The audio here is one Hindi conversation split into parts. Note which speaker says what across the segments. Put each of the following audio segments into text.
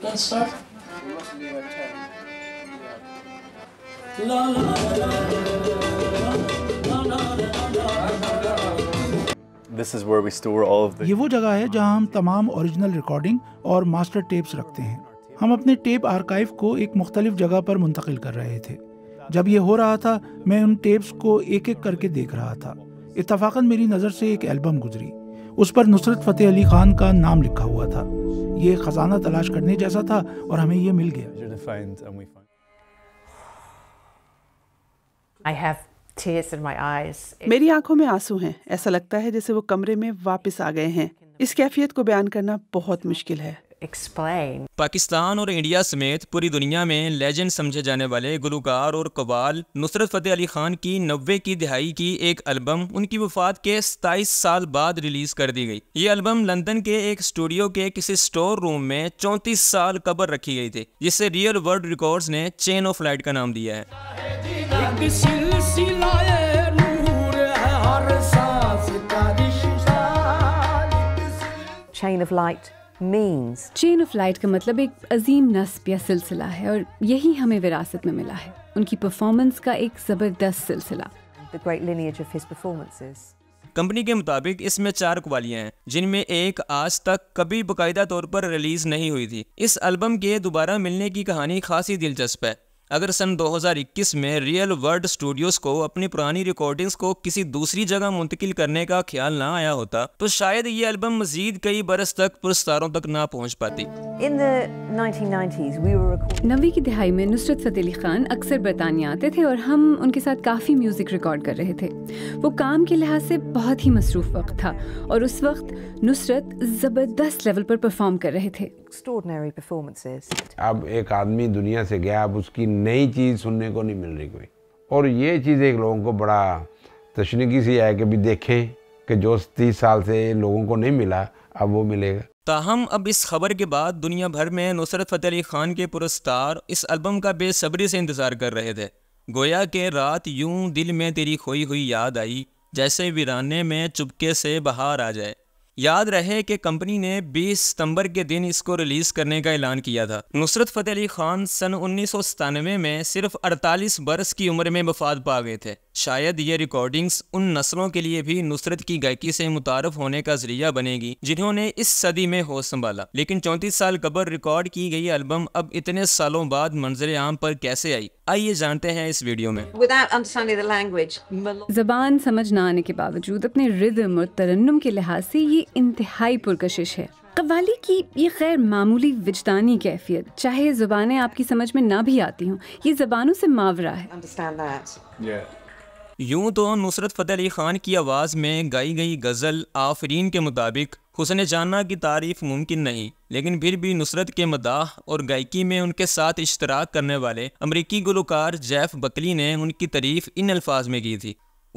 Speaker 1: la la This is where we store all of the... ये वो जगह है जहां हम तमाम
Speaker 2: ओरिजिनल रिकॉर्डिंग और मास्टर टेप्स रखते हैं हम अपने टेप आर्काइव को एक मुख्तलिफ जगह पर मुंतकिल कर रहे थे जब ये हो रहा था मैं उन टेप्स को एक एक करके देख रहा था इतफाक़न मेरी नज़र से एक एल्बम गुजरी उस पर नुसरत फ़तेह अली खान का नाम लिखा हुआ था ये ख़जाना तलाश करने जैसा था और हमें ये मिल गया मेरी आंखों में आंसू हैं ऐसा लगता है जैसे वो कमरे में वापस आ गए हैं इस कैफियत को बयान करना बहुत मुश्किल है एक्सप्लेन
Speaker 3: पाकिस्तान और इंडिया समेत पूरी दुनिया में लेजेंड समझे जाने वाले गुलकार और कवाल नुसरत फतेह अली खान की नब्बे की दिहाई की एक एल्बम उनकी वफात के सताईस साल बाद रिलीज कर दी गई ये एल्बम लंदन के एक स्टूडियो के किसी स्टोर रूम में चौंतीस साल कबर रखी गई थी जिसे रियल वर्ल्ड रिकॉर्ड्स ने चेन ऑफ लाइट का नाम दिया है
Speaker 1: Chain of Light means. Chain of Light का मतलब एक अजीम नस्ब या सिलसिला है और यही हमें विरासत में मिला है उनकी परफॉर्मेंस का एक ज़बरदस्त सिलसिला The great lineage of his performances.
Speaker 3: Company के मुताबिक इसमें चार कवालियाँ हैं जिनमें एक आज तक कभी बकायदा तौर पर रिलीज नहीं हुई थी इस एल्बम के दोबारा मिलने की कहानी खासी दिलचस्प है अगर सन 2021 में रियल वर्ल्ड स्टूडियोज को अपनी पुरानी रिकॉर्डिंग्स को किसी दूसरी जगह मुंतकिल करने का ख्याल ना आया होता तो शायद ये एल्बम मजीद कई बरस तक पुरस्कारों तक ना पहुंच पाती
Speaker 1: नबे की दिहाई में नुसरत फतेह अली खान अक्सर बरतानिया आते थे और हम उनके साथ काफ़ी म्यूज़िक रिकॉर्ड कर रहे थे वो काम के लिहाज से बहुत ही मसरूफ वक्त था और उस वक्त नुसरत ज़बरदस्त लेवल पर परफॉर्म कर रहे थे
Speaker 2: अब एक आदमी दुनिया से गया अब उसकी नई चीज़ सुनने को नहीं मिल रही कोई और ये चीज़ एक लोगों को बड़ा तशनगी सी है कि भी देखें कि जो तीस साल से लोगों को नहीं मिला अब वो मिलेगा
Speaker 3: ताहम अब इस खबर के बाद दुनिया भर में नुसरत फ़तेह अली ख़ान के पुरस्कार इस एल्बम का बेसब्री से इंतज़ार कर रहे थे गोया के रात यूं दिल में तेरी खोई हुई याद आई जैसे वीराने में चुपके से बाहर आ जाए याद रहे कि कंपनी ने 20 सितंबर के दिन इसको रिलीज करने का ऐलान किया था नुसरत फतेह अली खान सन उन्नीस में सिर्फ अड़तालीस बरस की उम्र में मफाद पा गए थे शायद ये रिकॉर्डिंग्स उन नस्लों के लिए भी नुसरत की गायकी से मुतारफ होने का जरिया बनेगी जिन्होंने इस सदी में होश संभाला लेकिन चौंतीस साल कबर रिकॉर्ड की गई एल्बम अब इतने सालों बाद मंजर आम पर कैसे आई आइए जानते हैं इस वीडियो में
Speaker 1: जबान समझ न आने के बावजूद अपने रिदम और तरन्नम के लिहाज से ये इंतहाई पुरकशिश है कवाली की ये गैर मामूली विजदानी कैफियत चाहे जुबानें आपकी समझ में ना भी आती हों ये जबानों से मावरा है yeah.
Speaker 3: यूं तो नुसरत फ़तेह अली ख़ान की आवाज़ में गाई गई गज़ल आफरीन के मुताबिक हुसन जाना की तारीफ मुमकिन नहीं लेकिन फिर भी नुसरत के मदाह और गायकी में उनके साथ इश्तराक करने वाले अमरीकी गुलकार जैफ बकली ने उनकी तारीफ इन अल्फाज में की थी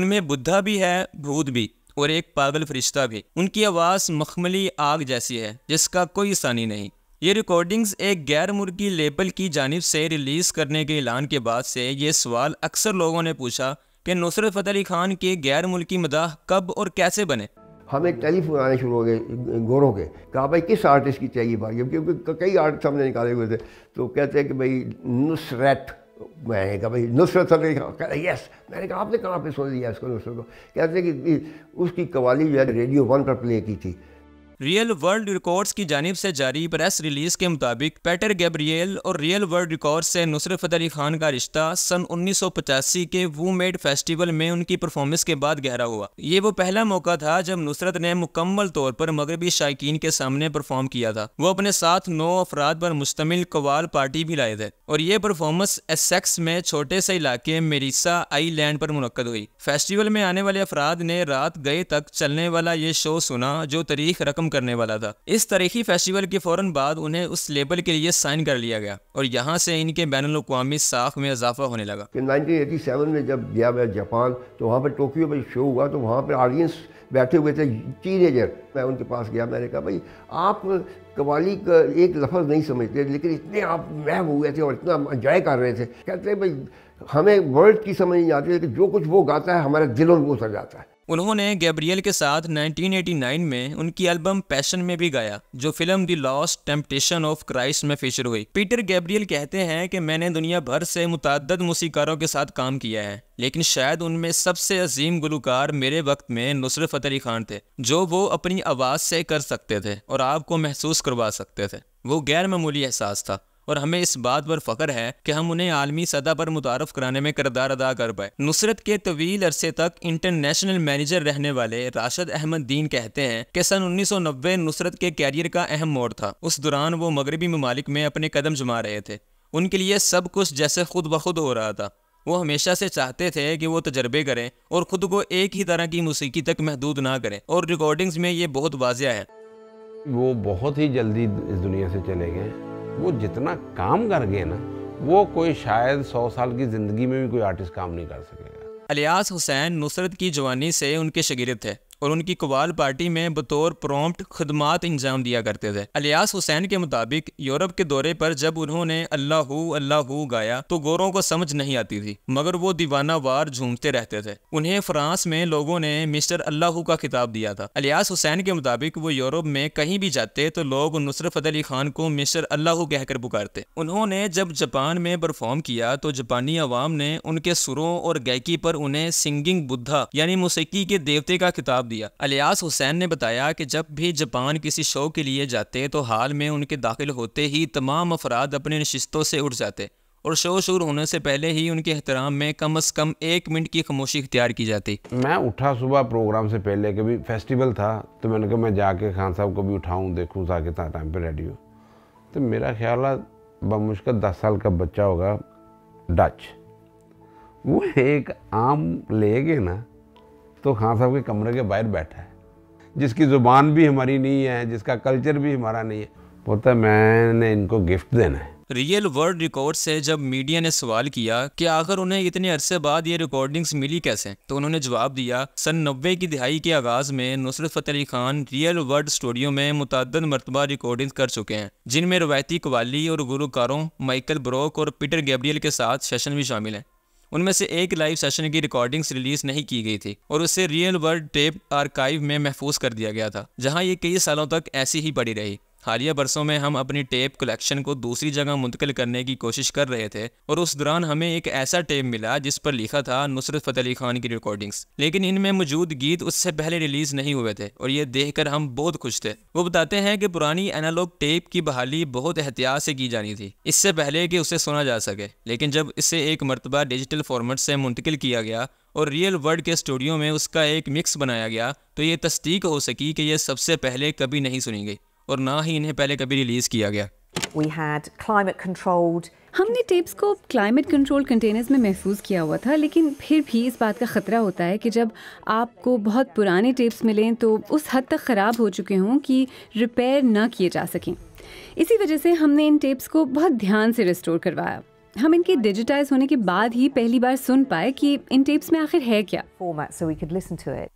Speaker 3: उनमें बुद्धा भी है भूत भी और एक पागल फरिश्ता भी उनकी आवाज़ मखमली आग जैसी है जिसका कोई सानी नहीं ये रिकॉर्डिंग्स एक गैर मुर्गी लेबल की जानब से रिलीज़ करने के ऐलान के बाद से ये सवाल अक्सर लोगों ने पूछा कि नुसरत फ़तेह अली खान के गैर मुल्की मदाह कब और कैसे बने
Speaker 2: हम एक टेलीफोन आने शुरू हो गए गोरों के कहा भाई किस आर्टिस्ट की चाहिए भाई क्योंकि कई आर्टिस्ट हमने निकाले हुए थे तो कहते हैं कि भाई नुसरत मैंने कहा भाई नुसरत सर कहा यस मैंने कहा आपने कहाँ पे सुन लिया इसको नुसरत को कहते कि उसकी कवाली जो है रेडियो वन पर प्ले की थी
Speaker 3: रियल वर्ल्ड रिकॉर्ड्स की जानब से जारी प्रेस रिलीज के मुताबिक पैटर गैब्रियल और रियल वर्ल्ड रिकॉर्ड से नुसरत अली खान का रिश्ता सन पचासी के वो मेड फेस्टिवल में उनकी परफॉर्मेंस के बाद गहरा हुआ ये वो पहला मौका था जब नुसरत ने मुकम्मल तौर पर मगरबी शायकीन के सामने परफॉर्म किया था वो अपने साथ नौ अफराद पर मुश्तमिल कवाल पार्टी भी लाए थे और ये परफॉर्मेंस एसेक्स में छोटे से इलाके आई आईलैंड पर मुनद हुई फेस्टिवल में आने वाले अफराद ने रात गए तक चलने वाला ये शो सुना जो तारीख रकम करने वाला था इस तारीखी फेस्टिवल के फौरन बाद उन्हें उस लेबल के लिए साइन कर लिया गया और यहाँ से इनके बैन अवी साख में इजाफा होने लगा
Speaker 2: नाइनटीन सेवन में जब गया मैं जापान तो वहाँ पर टोक्यो में शो हुआ तो वहाँ पर ऑडियंस बैठे हुए थे टीनेजर मैं उनके पास गया मैंने कहा भाई आप कवाली का एक लफ्ज़ नहीं समझते लेकिन इतने आप महव हुए थे और इतना इंजॉय कर रहे थे कहते हैं भाई हमें वर्ड की समझ नहीं आती लेकिन जो कुछ वो गाता है हमारे दिलों में उतर
Speaker 3: जाता है उन्होंने गैब्रियल के साथ 1989 में उनकी एल्बम पैशन में भी गाया जो film the lost temptation of Christ में फीचर हुई पीटर गैब्रियल कहते हैं कि मैंने दुनिया भर से मुतद मूसीकारों के साथ काम किया है लेकिन शायद उनमें सबसे अजीम गुलकार मेरे वक्त में नुसरत फतेह अली खान थे जो वो अपनी आवाज़ से कर सकते थे और आपको महसूस करवा सकते थे वो गैर मामूली एहसास था और हमें इस बात पर फ़ख्र है कि हम उन्हें आलमी सतह पर मुतारफ़ कराने में करदार अदा कर पाए नुसरत के तवील अरसे तक इंटरनेशनल मैनेजर रहने वाले राशद अहमद दीन कहते हैं कि सन उन्नीस सौ नब्बे नुसरत के कैरियर का अहम मोड़ था उस दौरान वो मगरबी ममालिक में अपने कदम जमा रहे थे उनके लिए सब कुछ जैसे खुद ब खुद हो रहा था वो हमेशा से चाहते थे कि वो तजर्बे करें और ख़ुद को एक ही तरह की मौसीकी तक महदूद ना करें और रिकॉर्डिंग्स में ये बहुत वाजिया है
Speaker 2: वो बहुत ही जल्दी इस दुनिया से चले गए वो जितना काम कर गए ना वो कोई शायद सौ साल की ज़िंदगी में भी कोई आर्टिस्ट काम नहीं कर सकेगा
Speaker 3: अलियास हुसैन नुसरत की जवानी से उनके शगीरत थे और उनकी कवाल पार्टी में बतौर प्रॉम्प्ट खदमात इंजाम दिया करते थे अलियास हुसैन के मुताबिक यूरोप के दौरे पर जब उन्होंने अल्लाह अल्लाह गाया तो गोरों को समझ नहीं आती थी मगर वो दीवाना वार झूमते रहते थे उन्हें फ्रांस में लोगों ने मिस्टर अल्लाह का खिताब दिया था अलियास हुसैन के मुताबिक वो यूरोप में कहीं भी जाते तो लोग नुसरत अली खान को मिस्टर अल्लाह कहकर पुकारते उन्होंने जब जापान में परफॉर्म किया तो जापानी अवाम ने उनके सुरों और गायकी पर उन्हें सिंगिंग बुद्धा यानी मौसीकी के देवते का खिताब दिया अलियास हुसैन ने बताया कि जब भी जापान किसी शो के लिए जाते तो हाल में उनके दाखिल होते ही तमाम अफराद अपने नशस्तों से उठ जाते और शो शुरू होने से पहले ही उनके एहतराम में कम अज़ कम एक मिनट की खामोशी इख्तियार की जाती मैं
Speaker 2: उठा सुबह प्रोग्राम से पहले कभी फेस्टिवल था तो मैंने कहा मैं जाके खान साहब को भी उठाऊँ देखूँ ताकि टाइम पर रेडी हो तो मेरा ख्याल है बमुश्किल दस साल का बच्चा होगा डच वो एक आम लेगे ना तो खान साहब के कमरे के बाहर बैठा है जिसकी ज़ुबान भी हमारी नहीं है जिसका कल्चर भी हमारा नहीं है बोलता मैंने इनको गिफ्ट देना है
Speaker 3: रियल वर्ल्ड रिकॉर्ड से जब मीडिया ने सवाल किया कि आखिर उन्हें इतने अरसे बाद ये रिकॉर्डिंग्स मिली कैसे तो उन्होंने जवाब दिया सन नब्बे की दिहाई के आगाज़ में Nusrat Fateh Ali Khan real world studio में मुतद मरतबा रिकॉर्डिंग कर चुके हैं जिनमें रवायती कवाली और गुरुकारों माइकल ब्रोक और पीटर गैब्रियल के साथ सेशन भी शामिल हैं उनमें से एक लाइव सेशन की रिकॉर्डिंग्स रिलीज नहीं की गई थी और उसे रियल वर्ल्ड टेप आर्काइव में महफूज कर दिया गया था जहां ये कई सालों तक ऐसी ही पड़ी रही हालिया बरसों में हम अपनी टेप कलेक्शन को दूसरी जगह मुंतकिल करने की कोशिश कर रहे थे और उस दौरान हमें एक ऐसा टेप मिला जिस पर लिखा था नुसरत फ़तेह अली खान की रिकॉर्डिंग्स लेकिन इनमें मौजूद गीत उससे पहले रिलीज़ नहीं हुए थे और ये देख कर हम बहुत खुश थे वो बताते हैं कि पुरानी एनालॉग टेप की बहाली बहुत एहतियात से की जानी थी इससे पहले कि उसे सुना जा सके लेकिन जब इसे एक मरतबा डिजिटल फॉर्मेट से मुंतकिल किया गया और रियल वर्ल्ड के स्टूडियो में उसका एक मिक्स बनाया गया तो ये तस्दीक हो सकी कि यह सबसे पहले कभी नहीं सुनी गई और ना ही इन्हें पहले कभी रिलीज किया गया
Speaker 1: We had climate controlled हमने टेप्स को क्लाइमेट कंट्रोल कंटेनर्स में महफूज किया हुआ था लेकिन फिर भी इस बात का ख़तरा होता है कि जब आपको बहुत पुराने टेप्स मिलें तो उस हद तक ख़राब हो चुके हों कि रिपेयर ना किए जा सकें इसी वजह से हमने इन टेप्स को बहुत ध्यान से रिस्टोर करवाया हम इनके डिजिटाइज होने के बाद ही पहली बार सुन पाए कि इन टेप्स में आखिर है क्या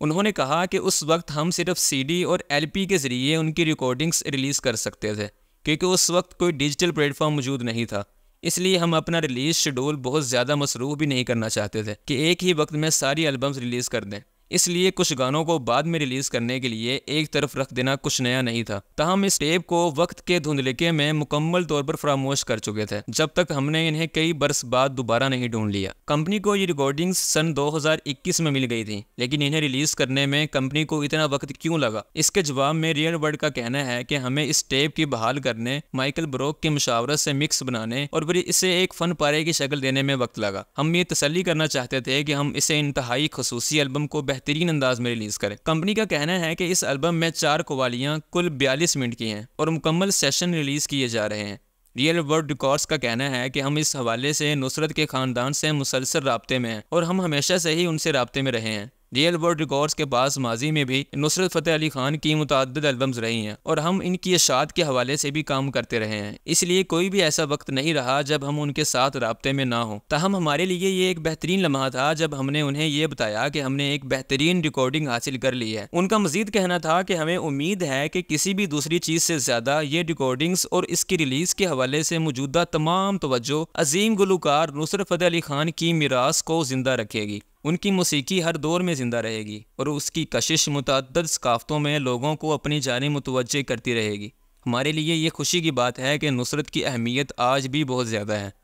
Speaker 3: उन्होंने कहा कि उस वक्त हम सिर्फ सीडी और एलपी के जरिए उनकी रिकॉर्डिंग्स रिलीज कर सकते थे क्योंकि उस वक्त कोई डिजिटल प्लेटफॉर्म मौजूद नहीं था इसलिए हम अपना रिलीज शेड्यूल बहुत ज़्यादा मसरूफ भी नहीं करना चाहते थे कि एक ही वक्त में सारी एल्बम्स रिलीज़ कर दें इसलिए कुछ गानों को बाद में रिलीज़ करने के लिए एक तरफ रख देना कुछ नया नहीं था तहम इस टेप को वक्त के धुंधलिके में मुकम्मल तौर पर फरामोश कर चुके थे जब तक हमने इन्हें कई बरस बाद दोबारा नहीं ढूंढ लिया कंपनी को ये रिकॉर्डिंग्स सन 2021 में मिल गई थी लेकिन इन्हें रिलीज करने में कंपनी को इतना वक्त क्यों लगा इसके जवाब में रियल वर्ल्ड का कहना है की हमें इस टेप की बहाल करने माइकल ब्रोक के मुशावरत से मिक्स बनाने और फिर इसे एक फन पारे की शक्ल देने में वक्त लगा हम ये तसली करना चाहते थे की हम इसे इंतहाई खसूसी एल्बम को बेहतरीन अंदाज में रिलीज़ करें कंपनी का कहना है कि इस एल्बम में चार कवालियाँ कुल बयालीस मिनट की हैं और मुकम्मल सेशन रिलीज़ किए जा रहे हैं रियल वर्ल्ड रिकॉर्ड्स का कहना है कि हम इस हवाले से नुसरत के ख़ानदान से मुसलसल रबते में हैं और हम हमेशा से ही उनसे रबते में रहे हैं रियल वर्ल्ड रिकॉर्ड्स के पास माजी में भी नुसरत फतेह अली खान की मुतद एल्बम्स रही हैं और हम इनकी अशात के हवाले से भी काम करते रहे हैं इसलिए कोई भी ऐसा वक्त नहीं रहा जब हम उनके साथ रबते में ना हो तहम हमारे लिए ये एक बेहतरीन लम्हा था जब हमने उन्हें ये बताया कि हमने एक बेहतरीन रिकॉर्डिंग हासिल कर ली है उनका मजीद कहना था कि हमें उम्मीद है कि किसी भी दूसरी चीज़ से ज़्यादा ये रिकॉर्डिंग्स और इसकी रिलीज के हवाले से मौजूदा तमाम तोज्जो अजीम गुलकार नुसरत फतेह अली खान की मीरास को जिंदा रखेगी उनकी मौसीकी हर दौर में ज़िंदा रहेगी और उसकी कशिश मुतद सकाफ़तों में लोगों को अपनी जानी मुतवजह करती रहेगी हमारे लिए ये खुशी की बात है कि नुसरत की अहमियत आज भी बहुत ज़्यादा है